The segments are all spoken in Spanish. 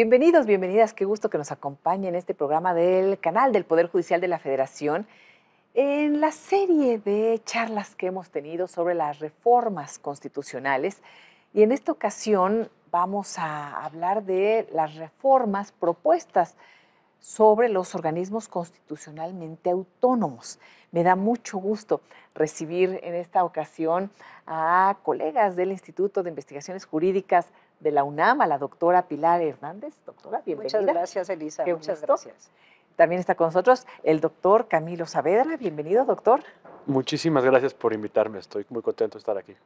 Bienvenidos, bienvenidas, qué gusto que nos acompañen en este programa del canal del Poder Judicial de la Federación en la serie de charlas que hemos tenido sobre las reformas constitucionales y en esta ocasión vamos a hablar de las reformas propuestas sobre los organismos constitucionalmente autónomos. Me da mucho gusto recibir en esta ocasión a colegas del Instituto de Investigaciones Jurídicas de la UNAM, a la doctora Pilar Hernández. Doctora, bienvenida. Muchas gracias, Elisa. muchas gracias. También está con nosotros el doctor Camilo Saavedra. Bienvenido, doctor. Muchísimas gracias por invitarme. Estoy muy contento de estar aquí.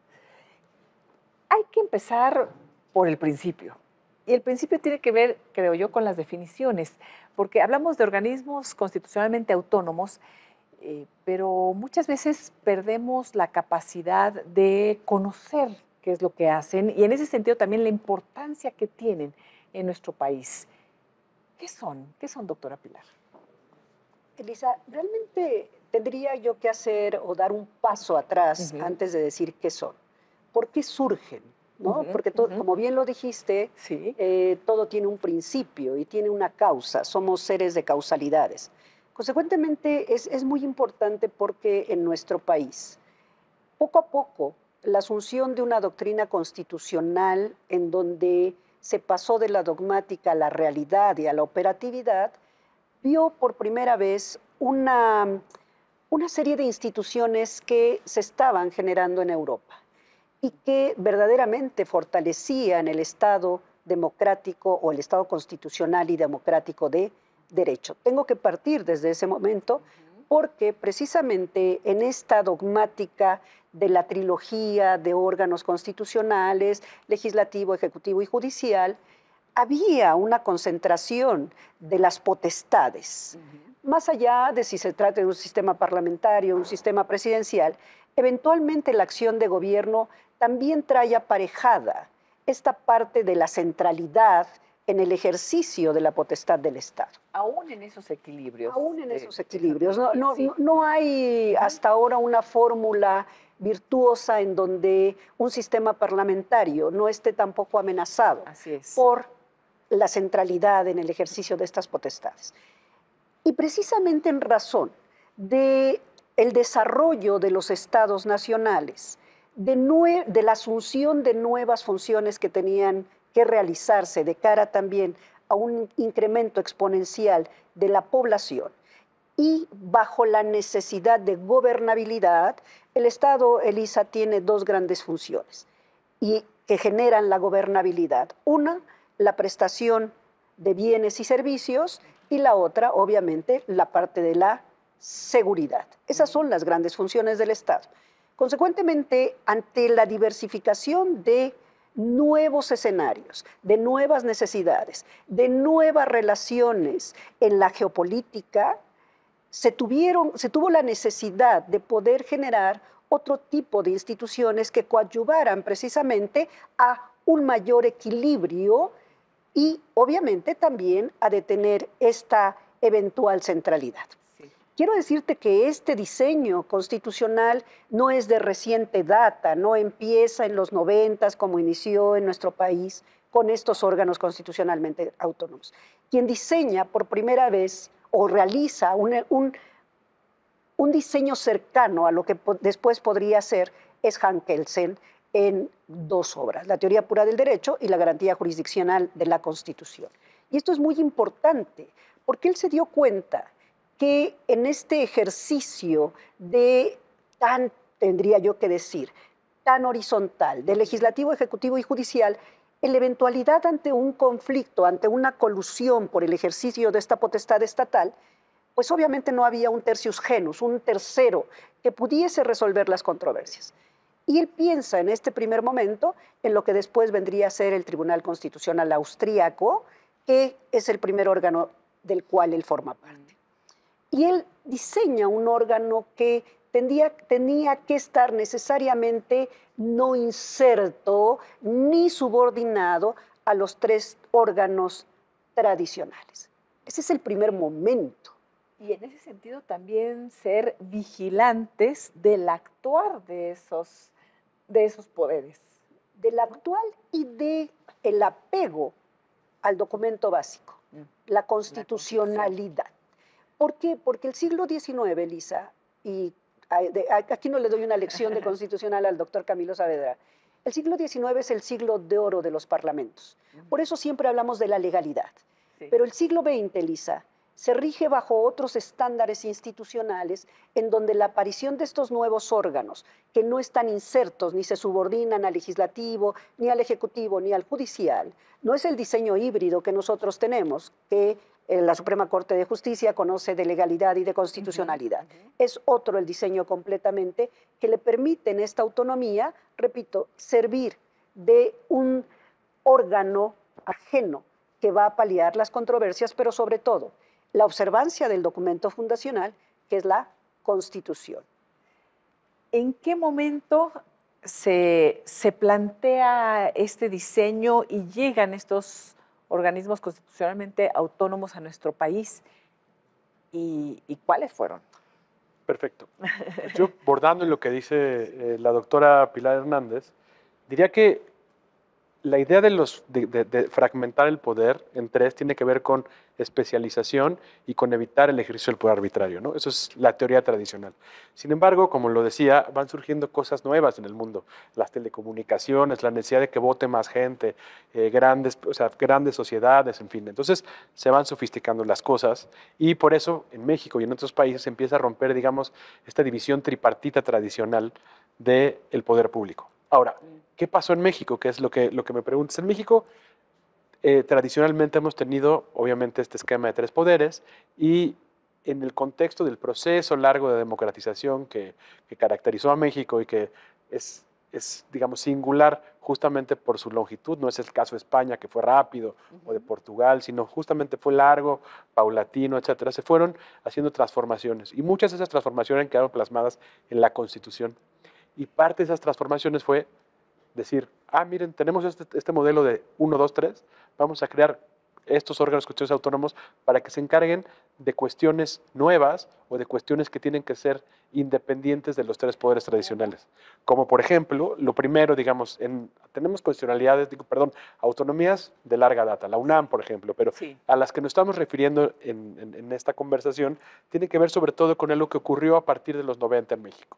Hay que empezar por el principio. Y el principio tiene que ver, creo yo, con las definiciones, porque hablamos de organismos constitucionalmente autónomos, eh, pero muchas veces perdemos la capacidad de conocer qué es lo que hacen y en ese sentido también la importancia que tienen en nuestro país. ¿Qué son? ¿Qué son, doctora Pilar? Elisa, realmente tendría yo que hacer o dar un paso atrás antes de decir qué son. ¿Por qué surgen? ¿no? Porque como bien lo dijiste, sí. Eh, todo tiene un principio y tiene una causa. Somos seres de causalidades. Consecuentemente, es muy importante porque en nuestro país, poco a poco, la asunción de una doctrina constitucional en donde se pasó de la dogmática a la realidad y a la operatividad, vio por primera vez una, una serie de instituciones que se estaban generando en Europa y que verdaderamente fortalecían el Estado democrático o el Estado constitucional y democrático de derecho. Tengo que partir desde ese momento porque precisamente en esta dogmática de la trilogía de órganos constitucionales, legislativo, ejecutivo y judicial, había una concentración de las potestades. Más allá de si se trata de un sistema parlamentario, un sistema presidencial, eventualmente la acción de gobierno también trae aparejada esta parte de la centralidad en el ejercicio de la potestad del Estado. Aún en esos equilibrios. Aún en esos equilibrios. No, hay hasta ahora una fórmula virtuosa en donde un sistema parlamentario no esté tampoco amenazado por la centralidad en el ejercicio de estas potestades. Y precisamente en razón de el desarrollo de los estados nacionales, de, de la asunción de nuevas funciones que tenían que realizarse de cara también a un incremento exponencial de la población y bajo la necesidad de gobernabilidad, el Estado, Elisa, tiene dos grandes funciones y que generan la gobernabilidad. Una, la prestación de bienes y servicios y la otra, obviamente, la parte de la seguridad. Esas son las grandes funciones del Estado. Consecuentemente, ante la diversificación de nuevos escenarios, de nuevas necesidades, de nuevas relaciones en la geopolítica, se, tuvieron, se tuvo la necesidad de poder generar otro tipo de instituciones que coadyuvaran precisamente a un mayor equilibrio y obviamente también a detener esta eventual centralidad. Quiero decirte que este diseño constitucional no es de reciente data, no empieza en los noventas como inició en nuestro país con estos órganos constitucionalmente autónomos. Quien diseña por primera vez o realiza un, un, diseño cercano a lo que después podría ser es Hankelsen en dos obras, La teoría pura del derecho y La garantía jurisdiccional de la Constitución. Y esto es muy importante porque él se dio cuenta que en este ejercicio de tan, tendría yo que decir, tan horizontal, de legislativo, ejecutivo y judicial, en la eventualidad ante un conflicto, ante una colusión por el ejercicio de esta potestad estatal, pues obviamente no había un tercius genus, un tercero que pudiese resolver las controversias. Y él piensa en este primer momento en lo que después vendría a ser el Tribunal Constitucional Austriaco, que es el primer órgano del cual él forma parte y él diseña un órgano que tenía que estar necesariamente no inserto ni subordinado a los tres órganos tradicionales. Ese es el primer momento. Y en ese sentido también ser vigilantes del actuar de esos, poderes. Del actual y del el apego al documento básico, mm. la constitucionalidad. ¿Por qué? Porque el siglo XIX, Lisa, y aquí no le doy una lección de constitucional al doctor Camilo Saavedra, el siglo XIX es el siglo de oro de los parlamentos. Por eso siempre hablamos de la legalidad. Pero el siglo XX, Lisa, se rige bajo otros estándares institucionales en donde la aparición de estos nuevos órganos, que no están insertos ni se subordinan al legislativo, ni al ejecutivo, ni al judicial, no es el diseño híbrido que nosotros tenemos, que eh, la Suprema Corte de Justicia conoce de legalidad y de constitucionalidad. Es otro el diseño completamente que le permite en esta autonomía, repito, servir de un órgano ajeno que va a paliar las controversias, pero sobre todo la observancia del documento fundacional, que es la Constitución. ¿En qué momento se plantea este diseño y llegan estos organismos constitucionalmente autónomos a nuestro país y, cuáles fueron. Perfecto. Yo, bordando en lo que dice eh, la doctora Pilar Hernández, diría que la idea de, fragmentar el poder en tres tiene que ver con especialización y con evitar el ejercicio del poder arbitrario. ¿no? Eso es la teoría tradicional. Sin embargo, como lo decía, van surgiendo cosas nuevas en el mundo. Las telecomunicaciones, la necesidad de que vote más gente, eh, grandes, grandes sociedades, en fin. Entonces se van sofisticando las cosas y por eso en México y en otros países empieza a romper, digamos, esta división tripartita tradicional del poder público. Ahora, ¿Qué pasó en México? Que es lo que, lo que me preguntas. En México, eh, tradicionalmente hemos tenido, obviamente, este esquema de tres poderes y en el contexto del proceso largo de democratización que, que caracterizó a México y que es, es, digamos, singular justamente por su longitud, no es el caso de España, que fue rápido, o de Portugal, sino justamente fue largo, paulatino, etcétera, se fueron haciendo transformaciones y muchas de esas transformaciones quedaron plasmadas en la Constitución. Y parte de esas transformaciones fue decir, ah, miren, tenemos este, este modelo de 1, 2, 3, vamos a crear estos órganos cuestiones autónomos para que se encarguen de cuestiones nuevas o de cuestiones que tienen que ser independientes de los tres poderes tradicionales. Como por ejemplo, lo primero, digamos, en, tenemos condicionalidades digo, perdón, autonomías de larga data, la UNAM, por ejemplo, pero a las que nos estamos refiriendo en, esta conversación, tiene que ver sobre todo con lo que ocurrió a partir de los 90 en México.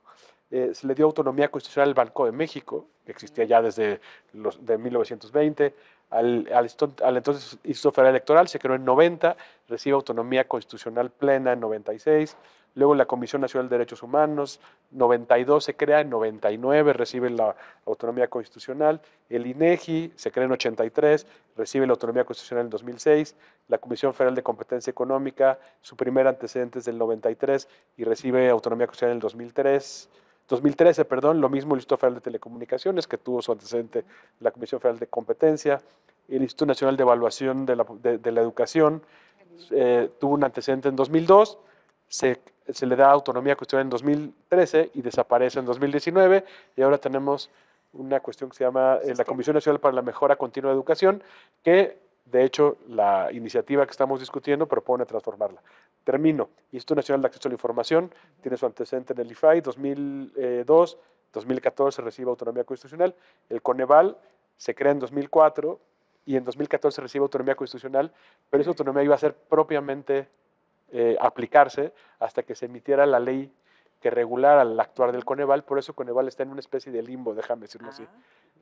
Eh, se le dio autonomía constitucional al Banco de México, que existía ya desde los, de 1920, al, entonces Instituto Federal Electoral, se creó en 90, recibe autonomía constitucional plena en 96, luego la Comisión Nacional de Derechos Humanos, 92 se crea, en 99 recibe la autonomía constitucional, el INEGI e se crea en 83, recibe la autonomía constitucional en 2006, la Comisión Federal de Competencia Económica, su primer antecedente es del 93 y recibe autonomía constitucional en el 2003 2013, perdón, lo mismo el Instituto Federal de Telecomunicaciones, que tuvo su antecedente la Comisión Federal de Competencia, el Instituto Nacional de Evaluación de la, Educación, eh, tuvo un antecedente en 2002, se, le da autonomía cuestión en 2013 y desaparece en 2019, y ahora tenemos una cuestión que se llama eh, la Comisión Nacional para la Mejora Continua de Educación, que de hecho, la iniciativa que estamos discutiendo propone transformarla. Termino. Instituto Nacional de Acceso a la Información tiene su antecedente en el IFAI, 2002, 2014 eh, recibe autonomía constitucional. El Coneval se crea en 2004 y en 2014 recibe autonomía constitucional, pero esa autonomía iba a ser propiamente eh, aplicarse hasta que se emitiera la ley que regulara el actuar del Coneval. Por eso Coneval está en una especie de limbo, déjame decirlo así.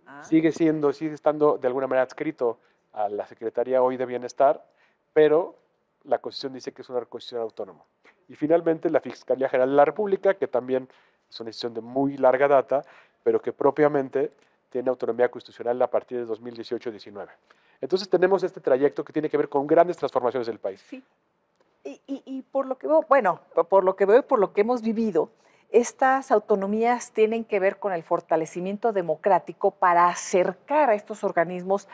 Ah, ah. Sigue siendo, sigue estando de alguna manera adscrito a la Secretaría hoy de Bienestar, pero la Constitución dice que es una Constitución autónoma. Y finalmente la Fiscalía General de la República, que también es una institución de muy larga data, pero que propiamente tiene autonomía constitucional a partir de 2018-19. Entonces tenemos este trayecto que tiene que ver con grandes transformaciones del país. Sí. Y, y, por lo que veo, bueno, por lo que veo y por lo que hemos vivido, estas autonomías tienen que ver con el fortalecimiento democrático para acercar a estos organismos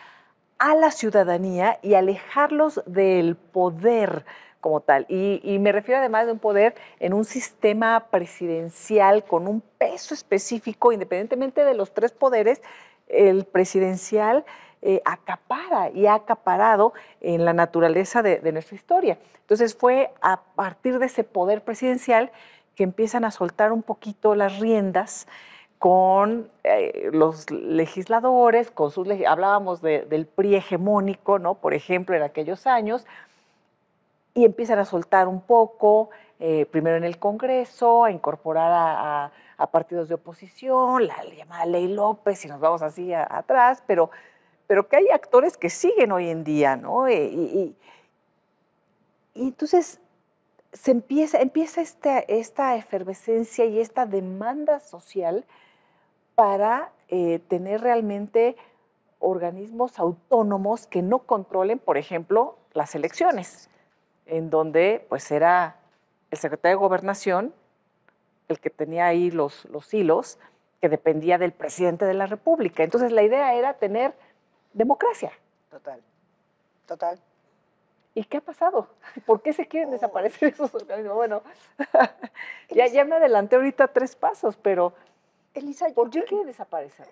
a la ciudadanía y alejarlos del poder como tal. Y, me refiero además de un poder en un sistema presidencial con un peso específico, independientemente de los tres poderes, el presidencial eh, acapara y ha acaparado en la naturaleza de nuestra historia. Entonces fue a partir de ese poder presidencial que empiezan a soltar un poquito las riendas con eh, los legisladores, con sus hablábamos del PRI hegemónico, ¿no? Por ejemplo, en aquellos años, y empiezan a soltar un poco, eh, primero en el Congreso, a incorporar a, partidos de oposición, la llamada Ley López, y nos vamos así atrás, pero, pero que hay actores que siguen hoy en día, ¿no? Eh, y, entonces se empieza, empieza esta efervescencia y esta demanda social para eh, tener realmente organismos autónomos que no controlen, por ejemplo, las elecciones, en donde pues era el secretario de Gobernación el que tenía ahí los, los hilos, que dependía del presidente de la República. Entonces la idea era tener democracia. Total, total. ¿Y qué ha pasado? ¿Por qué se quieren desaparecer esos organismos? Bueno, ya, ya me adelanté ahorita tres pasos, pero Elisa, ¿por qué desaparece? desaparecer?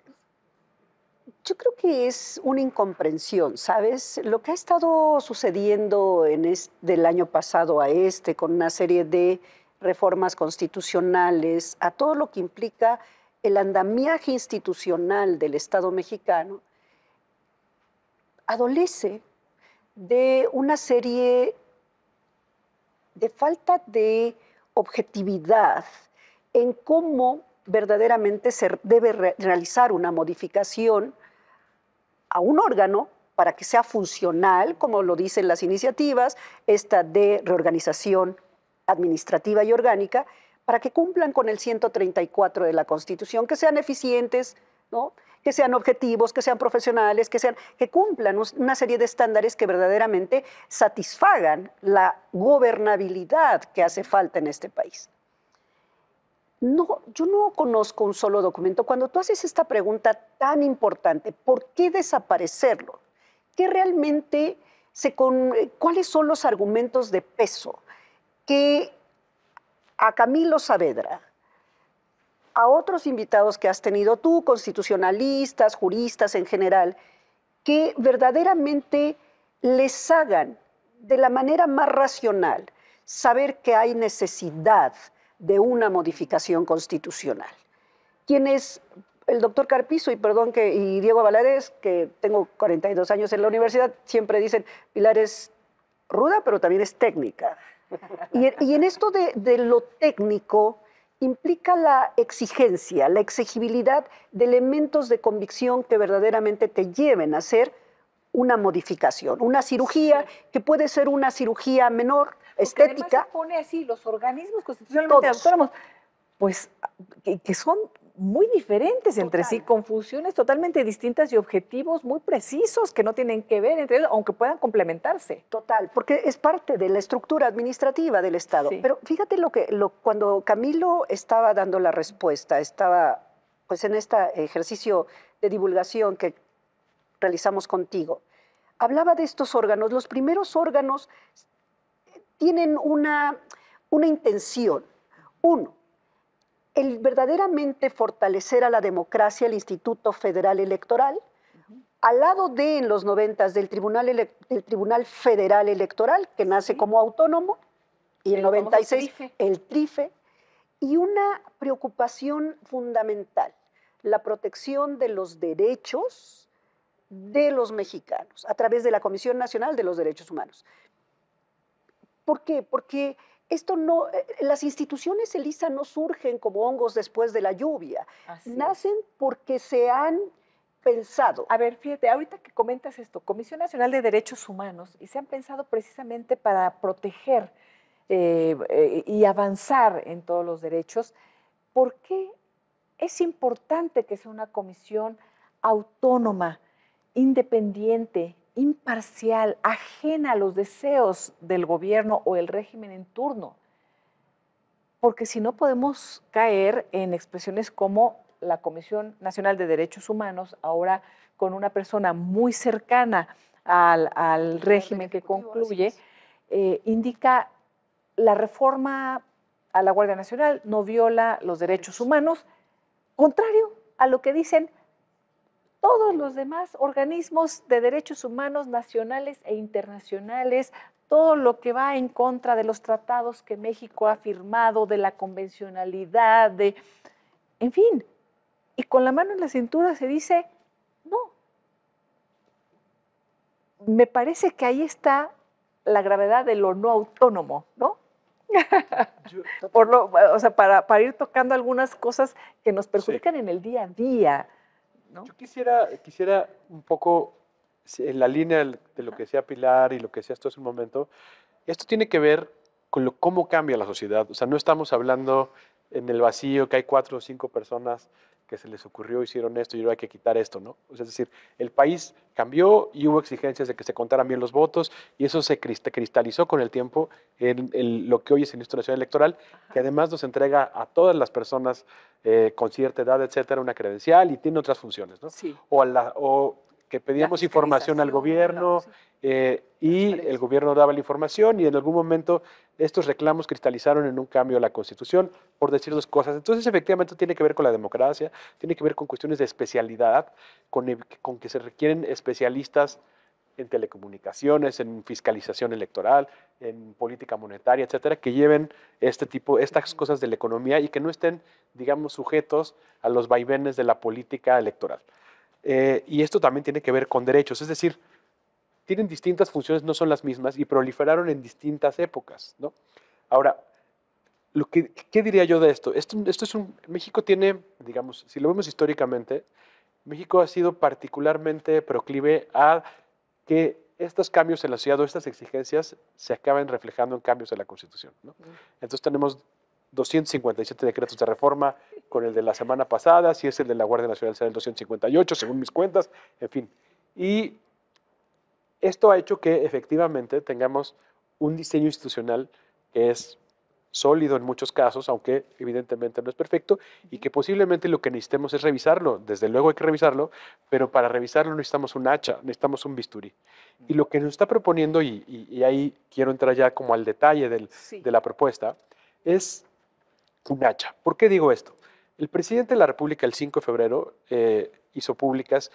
Yo creo que es una incomprensión, ¿sabes? Lo que ha estado sucediendo en del año pasado a este, con una serie de reformas constitucionales, a todo lo que implica el andamiaje institucional del Estado mexicano, adolece de una serie de falta de objetividad en cómo verdaderamente se debe realizar una modificación a un órgano para que sea funcional, como lo dicen las iniciativas, esta de reorganización administrativa y orgánica, para que cumplan con el 134 de la Constitución, que sean eficientes, que sean objetivos, que sean profesionales, que, sean, que cumplan una serie de estándares que verdaderamente satisfagan la gobernabilidad que hace falta en este país. No, yo no conozco un solo documento. Cuando tú haces esta pregunta tan importante, ¿por qué desaparecerlo? ¿Qué realmente se eh, ¿Cuáles son los argumentos de peso que a Camilo Saavedra, a otros invitados que has tenido tú, constitucionalistas, juristas en general, que verdaderamente les hagan de la manera más racional saber que hay necesidad? de una modificación constitucional. Quienes el doctor Carpizo y perdón que y Diego Valadez? que tengo 42 años en la universidad, siempre dicen, Pilar es ruda, pero también es técnica. y, en esto de, lo técnico implica la exigencia, la exigibilidad de elementos de convicción que verdaderamente te lleven a hacer una modificación, una cirugía que puede ser una cirugía menor, estética. Se pone así los organismos constitucionales autónomos, pues que, son muy diferentes entre sí, con funciones totalmente distintas y objetivos muy precisos que no tienen que ver entre ellos, aunque puedan complementarse. Total, porque es parte de la estructura administrativa del Estado. Pero fíjate lo que lo, cuando Camilo estaba dando la respuesta, estaba pues en este ejercicio de divulgación que realizamos contigo, hablaba de estos órganos. Los primeros órganos tienen una, una intención. Uno, el verdaderamente fortalecer a la democracia el Instituto Federal Electoral, al lado de en los noventas del Tribunal, Tribunal Federal Electoral, que nace como autónomo, y en 96 el TRIFE, y una preocupación fundamental, la protección de los derechos de los mexicanos a través de la Comisión Nacional de los Derechos Humanos. ¿Por qué? Porque esto no, eh, eh, las instituciones ELISA no surgen como hongos después de la lluvia, nacen porque se han pensado. A ver, fíjate, ahorita que comentas esto, Comisión Nacional de Derechos Humanos, y se han pensado precisamente para proteger eh, y avanzar en todos los derechos, ¿por qué es importante que sea una comisión autónoma, independiente, imparcial, ajena a los deseos del gobierno o el régimen en turno. Porque si no podemos caer en expresiones como la Comisión Nacional de Derechos Humanos, ahora con una persona muy cercana al, régimen que concluye, eh, indica la reforma a la Guardia Nacional no viola los derechos humanos, contrario a lo que dicen todos los demás organismos de derechos humanos nacionales e internacionales, todo lo que va en contra de los tratados que México ha firmado, de la convencionalidad, de, en fin, y con la mano en la cintura se dice, no. Me parece que ahí está la gravedad de lo no autónomo, ¿no? o sea, para, ir tocando algunas cosas que nos perjudican en el día a día. Yo quisiera, quisiera un poco, en la línea de lo que decía Pilar y lo que decía esto hace un momento, esto tiene que ver con lo, cómo cambia la sociedad. O sea, no estamos hablando en el vacío que hay cuatro o cinco personas que se les ocurrió, hicieron esto y ahora hay que quitar esto, ¿no? es decir, el país cambió y hubo exigencias de que se contaran bien los votos y eso se cristalizó con el tiempo en, lo que hoy es el Instituto Nacional Electoral, que además nos entrega a todas las personas eh, con cierta edad, etcétera, una credencial y tiene otras funciones, ¿no? Sí. O, a la, que pedíamos información al gobierno eh, y el gobierno daba la información y en algún momento estos reclamos cristalizaron en un cambio a la constitución, por decir dos cosas. Entonces, efectivamente, tiene que ver con la democracia, tiene que ver con cuestiones de especialidad, con, e, con que se requieren especialistas en telecomunicaciones, en fiscalización electoral, en política monetaria, etcétera, que lleven este tipo, estas cosas de la economía y que no estén, digamos, sujetos a los vaivenes de la política electoral. Eh, y esto también tiene que ver con derechos, es decir, tienen distintas funciones, no son las mismas y proliferaron en distintas épocas. ¿no? Ahora, lo ¿qué diría yo de esto? esto? Esto es un, México tiene, digamos, si lo vemos históricamente, México ha sido particularmente proclive a que estos cambios en la ciudad o estas exigencias se acaben reflejando en cambios en la Constitución. Entonces tenemos 257 decretos de reforma con el de la semana pasada, si es el de la Guardia Nacional será el 258, según mis cuentas, en fin. Y esto ha hecho que efectivamente tengamos un diseño institucional que es sólido en muchos casos, aunque evidentemente no es perfecto, y que posiblemente lo que necesitemos es revisarlo. Desde luego hay que revisarlo, pero para revisarlo necesitamos un hacha, necesitamos un bisturí. Y lo que nos está proponiendo, y, ahí quiero entrar ya como al detalle de la propuesta, es ¿Por qué digo esto? El presidente de la República el 5 de febrero eh, hizo públicas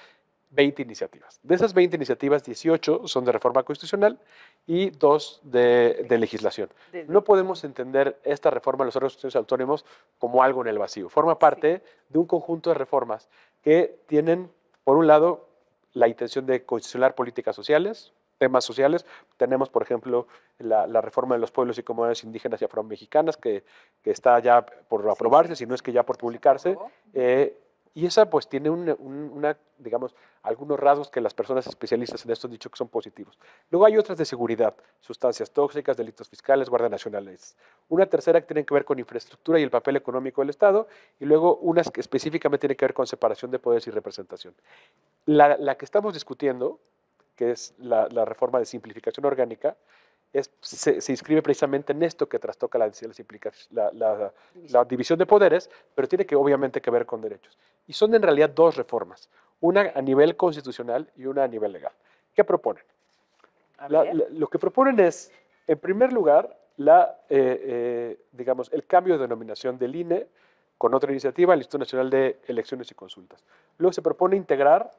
20 iniciativas. De esas 20 iniciativas, 18 son de reforma constitucional y 2 de, legislación. No podemos entender esta reforma de los órganos autónomos como algo en el vacío. Forma parte de un conjunto de reformas que tienen, por un lado, la intención de constitucionar políticas sociales, temas sociales. Tenemos, por ejemplo, la, reforma de los pueblos y comunidades indígenas y afromexicanas, que, que está ya por aprobarse, si no es que ya por publicarse. Eh, y esa pues tiene una, digamos, algunos rasgos que las personas especialistas en esto han dicho que son positivos. Luego hay otras de seguridad, sustancias tóxicas, delitos fiscales, guardia nacionales. Una tercera que tiene que ver con infraestructura y el papel económico del Estado, y luego unas que específicamente tiene que ver con separación de poderes y representación. La, la que estamos discutiendo, que es la, reforma de simplificación orgánica, es, se, inscribe precisamente en esto que trastoca la, división de poderes, pero tiene que obviamente que ver con derechos. Y son en realidad dos reformas, una a nivel constitucional y una a nivel legal. ¿Qué proponen? lo que proponen es, en primer lugar, la, eh, eh, digamos, el cambio de denominación del INE con otra iniciativa, el Instituto Nacional de Elecciones y Consultas. Luego se propone integrar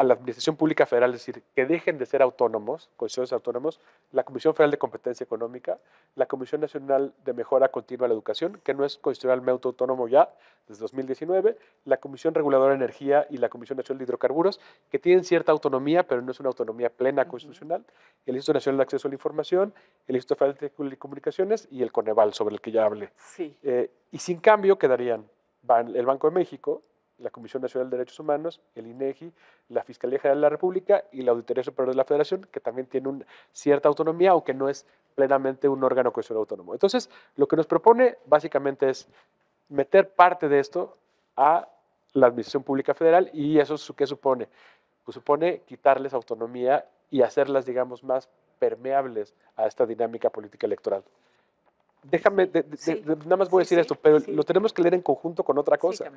a la Administración Pública Federal, es decir, que dejen de ser autónomos, autónomos, la Comisión Federal de Competencia Económica, la Comisión Nacional de Mejora Continua de la Educación, que no es constitucionalmente autónomo ya desde 2019, la Comisión Reguladora de Energía y la Comisión Nacional de Hidrocarburos, que tienen cierta autonomía, pero no es una autonomía plena constitucional, el Instituto Nacional de Acceso a la Información, el Instituto Federal de Telecomunicaciones y el Coneval, sobre el que ya hablé. Sí. Eh, y sin cambio quedarían el Banco de México, la Comisión Nacional de Derechos Humanos, el INEGI, e la Fiscalía General de la República y la Auditoría Superior de la Federación, que también tiene una cierta autonomía, aunque no es plenamente un órgano cohesión autónomo. Entonces, lo que nos propone básicamente es meter parte de esto a la Administración Pública Federal y eso qué supone? Pues supone quitarles autonomía y hacerlas, digamos, más permeables a esta dinámica política electoral. Déjame, nada más voy a decir esto, pero lo tenemos que leer en conjunto con otra cosa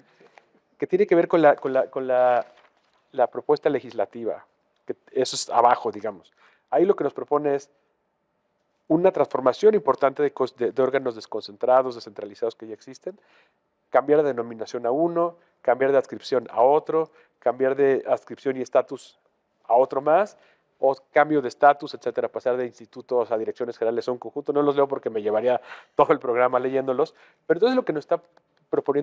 que tiene que ver con la, con la, propuesta legislativa, que eso es abajo, digamos. Ahí lo que nos propone es una transformación importante de, órganos desconcentrados, descentralizados que ya existen, cambiar de denominación a uno, cambiar de adscripción a otro, cambiar de adscripción y estatus a otro más, o cambio de estatus, etcétera, pasar de institutos a direcciones generales a un conjunto. No los leo porque me llevaría todo el programa leyéndolos, pero entonces lo que nos está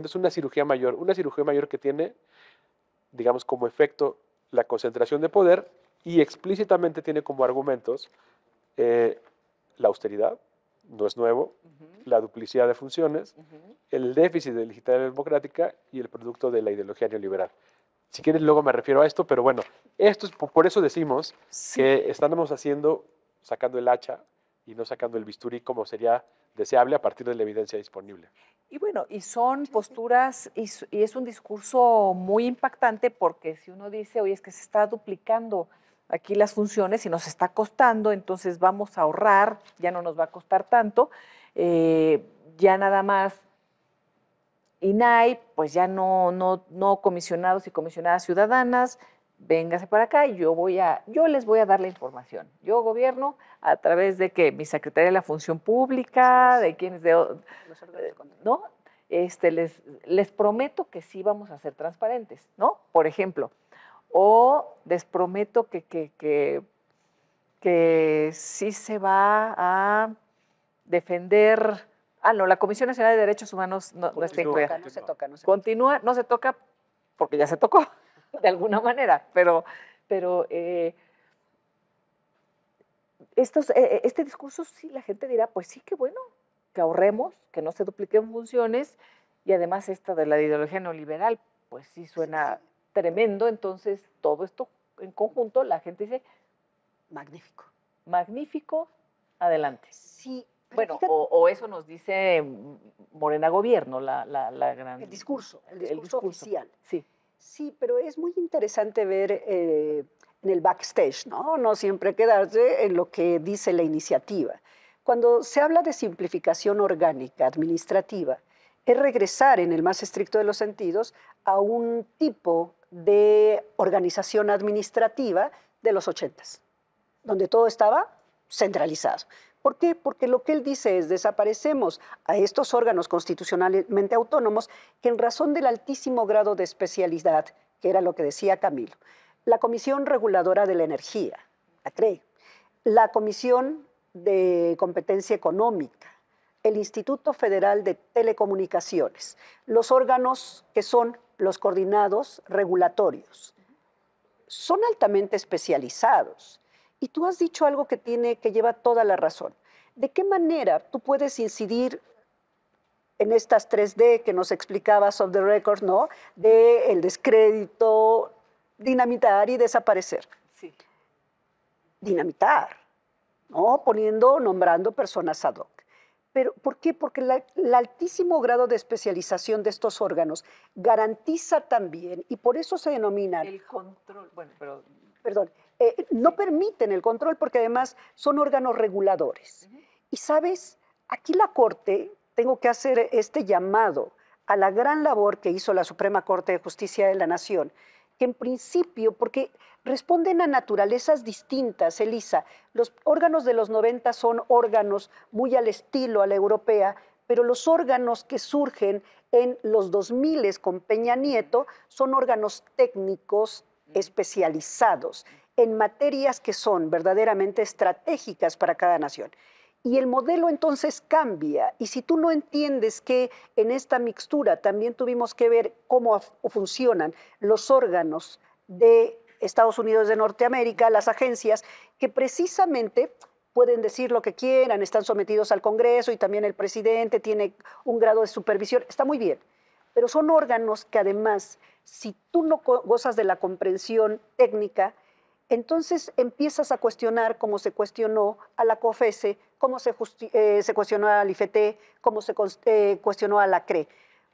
es una cirugía mayor. Una cirugía mayor que tiene, digamos, como efecto la concentración de poder y explícitamente tiene como argumentos eh, la austeridad, no es nuevo, la duplicidad de funciones, el déficit de legitimidad democrática y el producto de la ideología neoliberal. Si quieres, luego me refiero a esto, pero bueno, esto por eso decimos que estamos haciendo, sacando el hacha y no sacando el bisturí como sería deseable a partir de la evidencia disponible. Y bueno, y son posturas, y, es un discurso muy impactante porque si uno dice, oye, es que se está duplicando aquí las funciones y nos está costando, entonces vamos a ahorrar, ya no nos va a costar tanto, eh, ya nada más INAI, pues ya no, no, no comisionados y comisionadas ciudadanas, véngase para acá y yo voy a, yo les voy a dar la información. Yo gobierno a través de que mi secretaria de la función pública, de quienes de ¿no? Este les les prometo que sí vamos a ser transparentes, ¿no? Por ejemplo, o les prometo que que, que, que sí se va a defender Ah, no, la Comisión Nacional de Derechos Humanos no, está incluida. No se toca, no se Continúa, no se toca porque ya se tocó de alguna manera, pero, pero eh, eh, eh, este discurso sí la gente dirá, pues sí, qué bueno, que ahorremos, que no se dupliquen funciones y además esta de la ideología neoliberal, pues sí suena tremendo, entonces todo esto en conjunto, la gente dice, magnífico. Magnífico, adelante. Sí. Bueno, o, eso nos dice Morena Gobierno, la, gran... El discurso, el discurso, el discurso oficial. Sí. Sí, pero es muy interesante ver eh, en el backstage, ¿no? No siempre quedarse en lo que dice la iniciativa. Cuando se habla de simplificación orgánica administrativa, es regresar en el más estricto de los sentidos a un tipo de organización administrativa de los ochentas, donde todo estaba centralizado. ¿Por qué? Porque lo que él dice es desaparecemos a estos órganos constitucionalmente autónomos que en razón del altísimo grado de especialidad, que era lo que decía Camilo, la Comisión Reguladora de la Energía, la CRE, la Comisión de Competencia Económica, el Instituto Federal de Telecomunicaciones, los órganos que son los coordinados regulatorios, son altamente especializados y tú has dicho algo que tiene, que lleva toda la razón. ¿De qué manera tú puedes incidir en estas 3D que nos explicabas of the record, ¿no? De el descrédito, dinamitar y desaparecer. Sí. Dinamitar, ¿no? Poniendo, nombrando personas ad hoc. Pero, ¿Por qué? Porque el altísimo grado de especialización de estos órganos garantiza también, y por eso se denomina... El control, bueno, pero... Perdón, eh, no permiten el control porque además son órganos reguladores. Y sabes, aquí la Corte, tengo que hacer este llamado a la gran labor que hizo la Suprema Corte de Justicia de la Nación, que en principio, porque responden a naturalezas distintas, Elisa, los órganos de los 90 son órganos muy al estilo, a la europea, pero los órganos que surgen en los 2000 con Peña Nieto son órganos técnicos especializados en materias que son verdaderamente estratégicas para cada nación. Y el modelo entonces cambia. Y si tú no entiendes que en esta mixtura también tuvimos que ver cómo funcionan los órganos de Estados Unidos de Norteamérica, las agencias, que precisamente pueden decir lo que quieran, están sometidos al Congreso y también el presidente tiene un grado de supervisión, está muy bien, pero son órganos que además, si tú no gozas de la comprensión técnica, entonces empiezas a cuestionar cómo se cuestionó a la COFESE, cómo se, eh, se eh, cuestionó a la cómo se cuestionó a la CRE.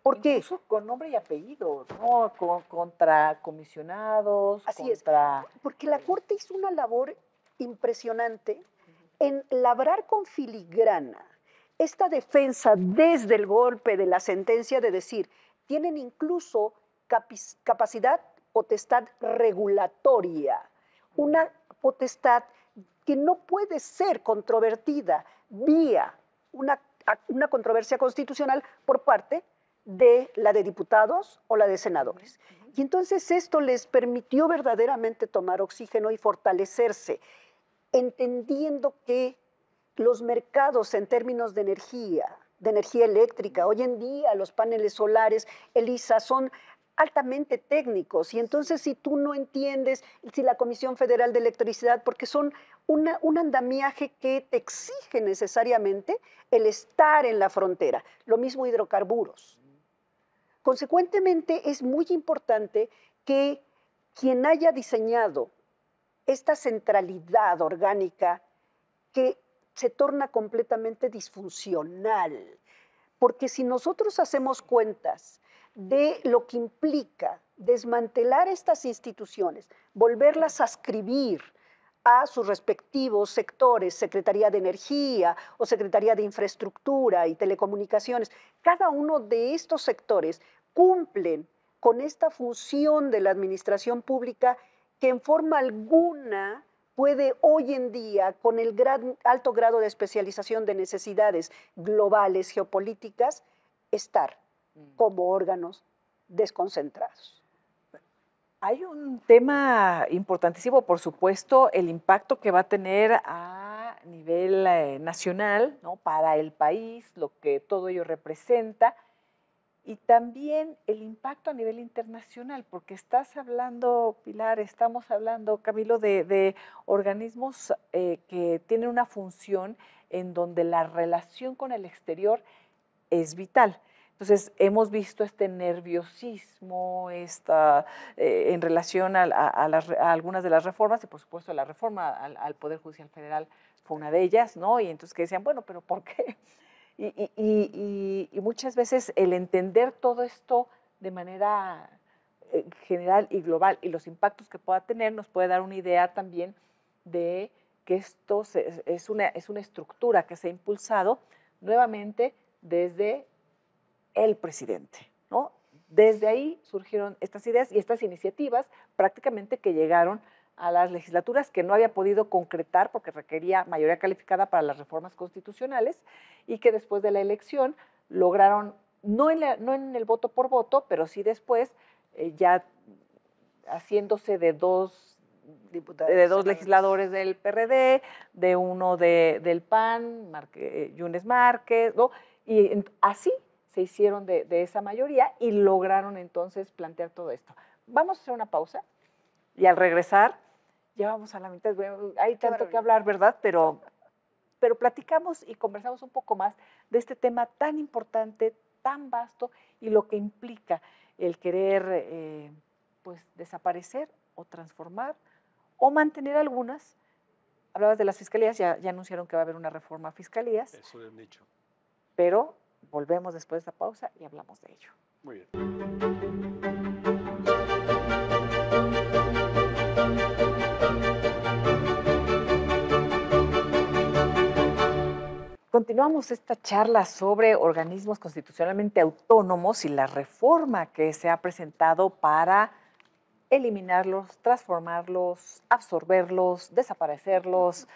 ¿Por Incluso con nombre y apellido, ¿no? Con, contra comisionados, Así Es, porque la este Corte hizo una labor impresionante en labrar con filigrana esta defensa desde el golpe de la sentencia de decir, tienen incluso capacidad potestad regulatoria una potestad que no puede ser controvertida vía una, una controversia constitucional por parte de la de diputados o la de senadores. Y entonces esto les permitió verdaderamente tomar oxígeno y fortalecerse, entendiendo que los mercados en términos de energía, de energía eléctrica, hoy en día los paneles solares, Elisa, son altamente técnicos. Y entonces si tú no entiendes, si la Comisión Federal de Electricidad, porque son un andamiaje que te exige necesariamente el estar en la frontera, lo mismo hidrocarburos. Consecuentemente, es muy importante que quien haya diseñado esta centralidad orgánica que se torna completamente disfuncional, porque si nosotros hacemos cuentas de lo que implica desmantelar estas instituciones, volverlas a escribir a sus respectivos sectores, Secretaría de Energía o Secretaría de Infraestructura y Telecomunicaciones. Cada uno de estos sectores cumplen con esta función de la administración pública que en forma alguna puede hoy en día, con el alto grado de especialización de necesidades globales, geopolíticas, estar Mm. como órganos desconcentrados. Hay un tema importantísimo, por supuesto, el impacto que va a tener a nivel eh, nacional, ¿no? Para el país, lo que todo ello representa, y también el impacto a nivel internacional, porque estás hablando, Pilar, estamos hablando, Camilo, de, de organismos eh, que tienen una función en donde la relación con el exterior es vital. Entonces, hemos visto este nerviosismo esta, eh, en relación a, algunas de las reformas, y por supuesto la reforma al, Poder Judicial Federal fue una de ellas, ¿no? Y entonces que decían, bueno, pero ¿por qué? Y, muchas veces el entender todo esto de manera eh, general y global y los impactos que pueda tener nos puede dar una idea también de que esto es, una, es una estructura que se ha impulsado nuevamente desde el presidente, ¿no? Desde ahí surgieron estas ideas y estas iniciativas prácticamente que llegaron a las legislaturas que no había podido concretar porque requería mayoría calificada para las reformas constitucionales y que después de la elección lograron, no en, el voto por voto, pero sí después, eh, ya haciéndose de dos, de dos legisladores del PRD, de uno de, del PAN, eh, Yunes Márquez, y así se hicieron de, esa mayoría y lograron entonces plantear todo esto. Vamos a hacer una pausa y al regresar, ya vamos a la mitad, hay tanto que hablar, ¿verdad? Pero, pero platicamos y conversamos un poco más de este tema tan importante, tan vasto y lo que implica el querer eh, pues, desaparecer o transformar o mantener algunas. Hablabas de las fiscalías, ya, ya anunciaron que va a haber una reforma a fiscalías. Eso lo han dicho. Pero Volvemos después de esta pausa y hablamos de ello. Muy bien. Continuamos esta charla sobre organismos constitucionalmente autónomos y la reforma que se ha presentado para eliminarlos, transformarlos, absorberlos, desaparecerlos.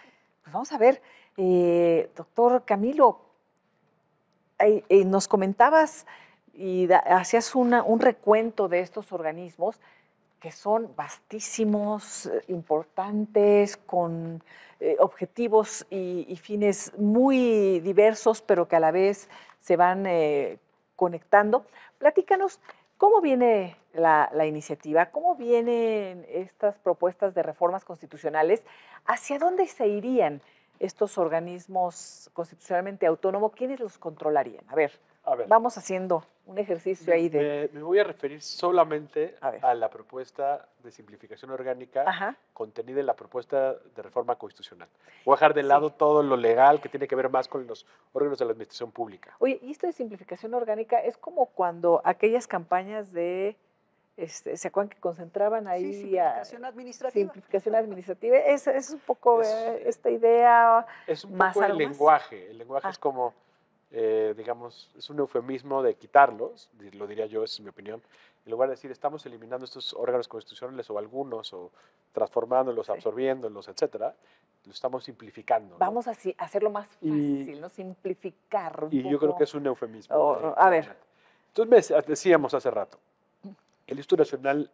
Pues vamos a ver, eh, doctor Camilo, eh, nos comentabas y hacías un recuento de estos organismos que son vastísimos, eh, importantes, con eh, objetivos y, fines muy diversos, pero que a la vez se van conectando. Platícanos, ¿cómo viene la iniciativa? ¿Cómo vienen estas propuestas de reformas constitucionales? ¿Hacia dónde se irían? estos organismos constitucionalmente autónomos, ¿quiénes los controlarían? A ver, vamos haciendo un ejercicio ahí de... Me, voy a referir solamente a, la propuesta de simplificación orgánica contenida en la propuesta de reforma constitucional. Voy a dejar de lado todo lo legal que tiene que ver más con los órganos de la administración pública. Oye, y esto de simplificación orgánica es como cuando aquellas campañas de este, ¿Se acuerdan que concentraban ahí? simplificación administrativa. Simplificación administrativa. Es, un poco eh, eh, esta idea. Es más poco lenguaje. El lenguaje ah. es como, eh, digamos, es un eufemismo de quitarlos, lo diría yo, es mi opinión. En lugar de decir, estamos eliminando estos órganos constitucionales o algunos, o transformándolos, absorbiéndolos, etcétera, lo estamos simplificando. Vamos a hacerlo más fácil, ¿no? Simplificar. y yo creo que es un eufemismo. a ver. Entonces, decíamos hace rato, el Instituto Nacional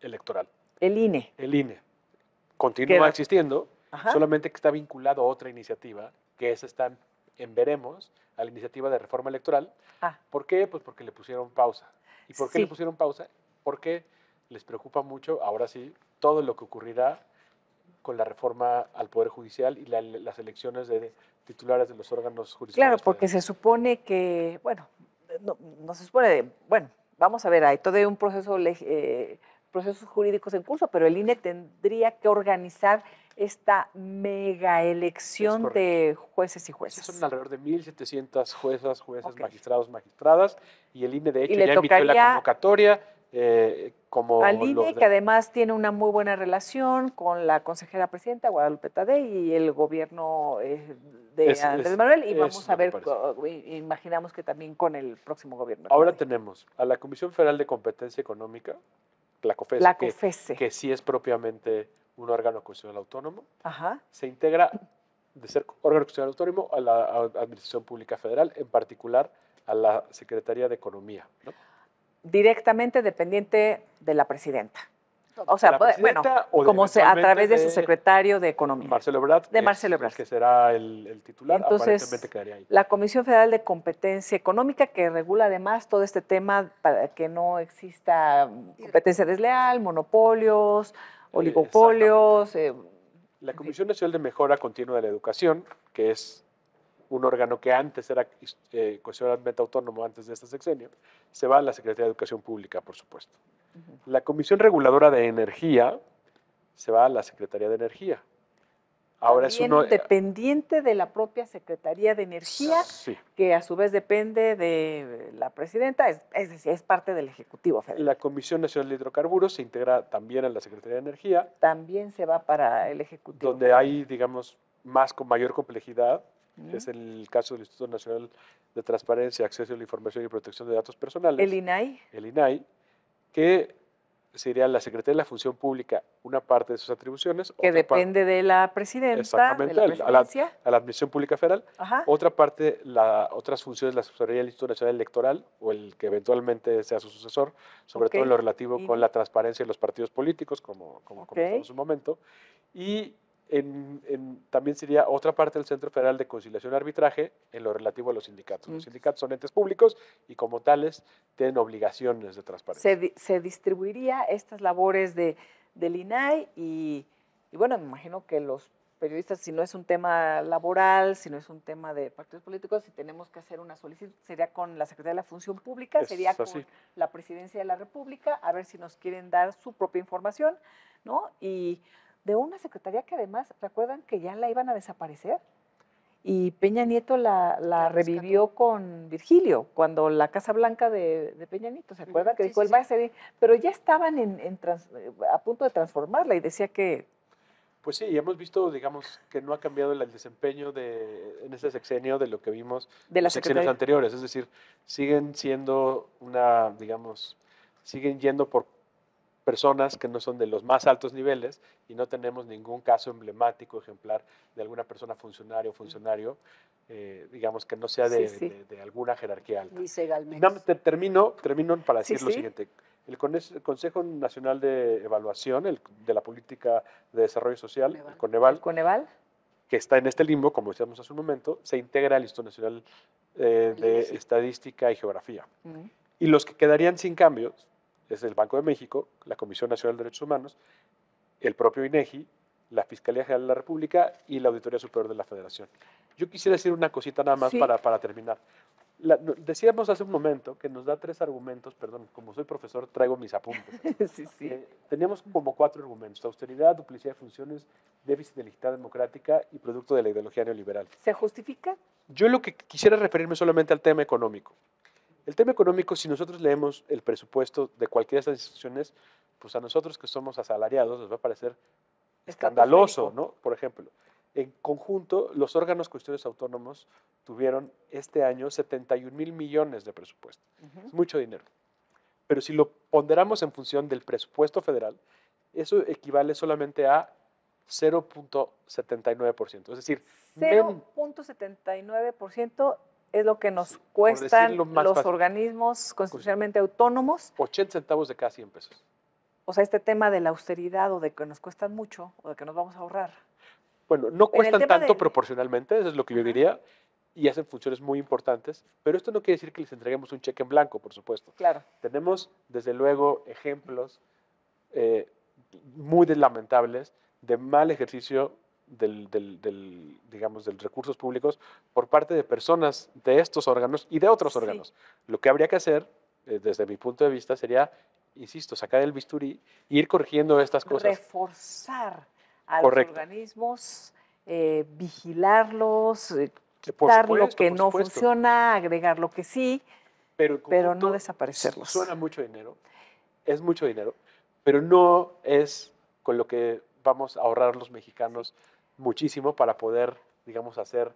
Electoral. El INE. El INE. Continúa existiendo, solamente que está vinculado a otra iniciativa, que es esta en veremos, a la iniciativa de reforma electoral. Ah. ¿Por qué? Pues porque le pusieron pausa. ¿Y por qué le pusieron pausa? Porque les preocupa mucho, ahora sí, todo lo que ocurrirá con la reforma al Poder Judicial y las elecciones de titulares de los órganos judiciales. Claro, porque se supone que, bueno, no, no se supone, bueno, vamos a ver, hay todo un proceso, eh, procesos jurídicos en curso, pero el INE tendría que organizar esta mega elección de jueces y jueces. Son alrededor de 1.700 juezas, jueces, magistrados, magistradas, y el INE de hecho ya emitió la convocatoria, eh, como Al que además tiene una muy buena relación con la consejera presidenta Guadalupe Tadei y el gobierno eh, de Andrés Manuel, y vamos a ver, imaginamos que también con el próximo gobierno. Ahora tenemos a la Comisión Federal de Competencia Económica, la COFESE, Que, sí es propiamente un órgano constitucional autónomo, se integra de ser órgano constitucional autónomo a la Administración Pública Federal, en particular a la Secretaría de Economía. ¿no? directamente dependiente de la presidenta. O sea, bueno, como sea, a través de, su secretario de Economía. Marcelo Ebrard. De Marcelo Que será el, titular, Entonces, quedaría ahí. La Comisión Federal de Competencia Económica, que regula además todo este tema para que no exista competencia desleal, monopolios, eh, oligopolios. Eh, la Comisión Nacional de Mejora Continua de la Educación, que es un órgano que antes era eh, autónomo antes de esta sexenio, se va a la Secretaría de Educación Pública, por supuesto. La Comisión Reguladora de Energía se va a la Secretaría de Energía. Ahora También es uno eh, dependiente de la propia Secretaría de Energía, ah, que a su vez depende de la presidenta, es, es, es parte del Ejecutivo La Comisión Nacional de Hidrocarburos se integra también a la Secretaría de Energía. También se va para el Ejecutivo. Donde hay, digamos, más con mayor complejidad, es el caso del Instituto Nacional de Transparencia, Acceso a la Información y Protección de Datos Personales. El INAI. El INAI, que sería la Secretaría de la Función Pública una parte de sus atribuciones. Que depende de la presidenta. Exactamente, la a, la, a, la, Administración Pública Federal. Otra parte, la, otras funciones, la asesoría del Instituto Nacional Electoral o el que eventualmente sea su sucesor, sobre todo en lo relativo con la transparencia de los partidos políticos, como, como comentamos en su momento. Y en, también sería otra parte del Centro Federal de Conciliación y Arbitraje en lo relativo a los sindicatos. Los mm. sindicatos son entes públicos y como tales tienen obligaciones de transparencia. Se, se distribuiría estas labores de, del INAI y, bueno, me imagino que los periodistas, si no es un tema laboral, si no es un tema de partidos políticos, si tenemos que hacer una solicitud, sería con la Secretaría de la Función Pública, sería con la Presidencia de la República, a ver si nos quieren dar su propia información, ¿no? Y de una secretaría que además, recuerdan que ya la iban a desaparecer. Y Peña Nieto la, revivió con Virgilio, cuando la Casa Blanca de, de Peña Nieto, ¿se acuerdan? Que dijo el pero ya estaban a punto de transformarla y decía que... Pues sí, y hemos visto, digamos, que no ha cambiado el, desempeño de, en este sexenio de lo que vimos de las sexenios anteriores. Es decir, siguen siendo una, digamos, siguen yendo por personas que no son de los más altos niveles y no tenemos ningún caso emblemático, ejemplar de alguna persona funcionario o funcionario, eh, digamos que no sea de, alguna jerarquía alta. Dice te termino, termino para decir lo siguiente. El Consejo Nacional de Evaluación el, de la Política de Desarrollo Social, Coneval. El Coneval, que está en este limbo, como decíamos hace un momento, se integra al Instituto Nacional eh, de Estadística y Geografía. Y los que quedarían sin cambios es el Banco de México, la Comisión Nacional de Derechos Humanos, el propio INEGI, la Fiscalía General de la República y la Auditoría Superior de la Federación. Yo quisiera decir una cosita nada más para, para terminar. decíamos hace un momento que nos da tres argumentos, perdón, como soy profesor traigo mis apuntes. sí, sí. Eh, teníamos como cuatro argumentos, austeridad, duplicidad de funciones, déficit de legitimidad democrática y producto de la ideología neoliberal. ¿Se justifica? Yo lo que quisiera referirme solamente al tema económico. El tema económico, si nosotros leemos el presupuesto de cualquiera de estas instituciones, pues a nosotros que somos asalariados nos va a parecer escandaloso, ¿no? Por ejemplo, en conjunto, los órganos cuestiones autónomos tuvieron este año 71 mil millones de presupuesto. Es mucho dinero. Pero si lo ponderamos en función del presupuesto federal, eso equivale solamente a 0.79%. Es decir, 0.79% es lo que nos cuestan los organismos constitucionalmente autónomos. 80 centavos de cada 100 pesos. O sea, este tema de la austeridad o de que nos cuestan mucho o de que nos vamos a ahorrar. Bueno, no cuestan tanto proporcionalmente, eso es lo que yo diría, y hacen funciones muy importantes, pero esto no quiere decir que les entreguemos un cheque en blanco, por supuesto. Claro. Tenemos, desde luego, ejemplos eh, muy lamentables de mal ejercicio del, del, del, digamos, del recursos públicos por parte de personas de estos órganos y de otros órganos. Lo que habría que hacer, eh, desde mi punto de vista, sería, insisto, sacar el bisturí e ir corrigiendo estas cosas. Reforzar a los organismos, eh, vigilarlos, eh, quitar lo que no funciona, agregar lo que sí, pero, pero no desaparecerlos. Suena mucho dinero, es mucho dinero, pero no es con lo que vamos a ahorrar los mexicanos muchísimo para poder, digamos, hacer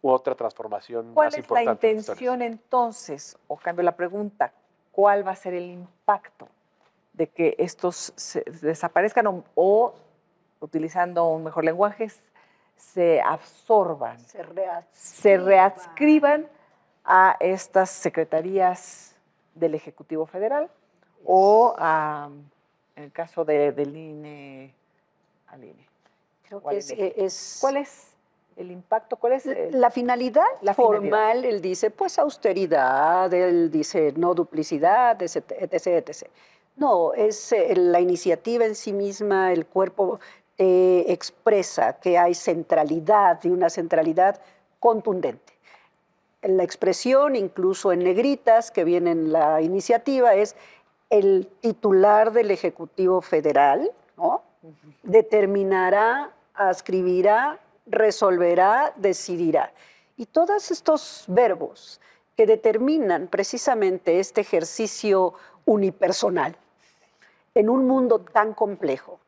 otra transformación más importante. ¿Cuál es la intención entonces? O cambio la pregunta, ¿cuál va a ser el impacto de que estos desaparezcan o, utilizando un mejor lenguaje, se absorban, se readscriban, a estas secretarías del Ejecutivo Federal o en el caso de, del INE al INE? ¿Cuál es el impacto? ¿Cuál es la finalidad? formal, él dice, pues austeridad, él dice no duplicidad, etc. etc, No, es eh, la iniciativa en sí misma, el cuerpo eh, expresa que hay centralidad y una centralidad contundente. La expresión, incluso en negritas, que viene en la iniciativa, es el titular del Ejecutivo Federal, ¿no? determinará escribirá, resolverá, decidirá. Y todos estos verbos que determinan precisamente este ejercicio unipersonal en un mundo tan complejo,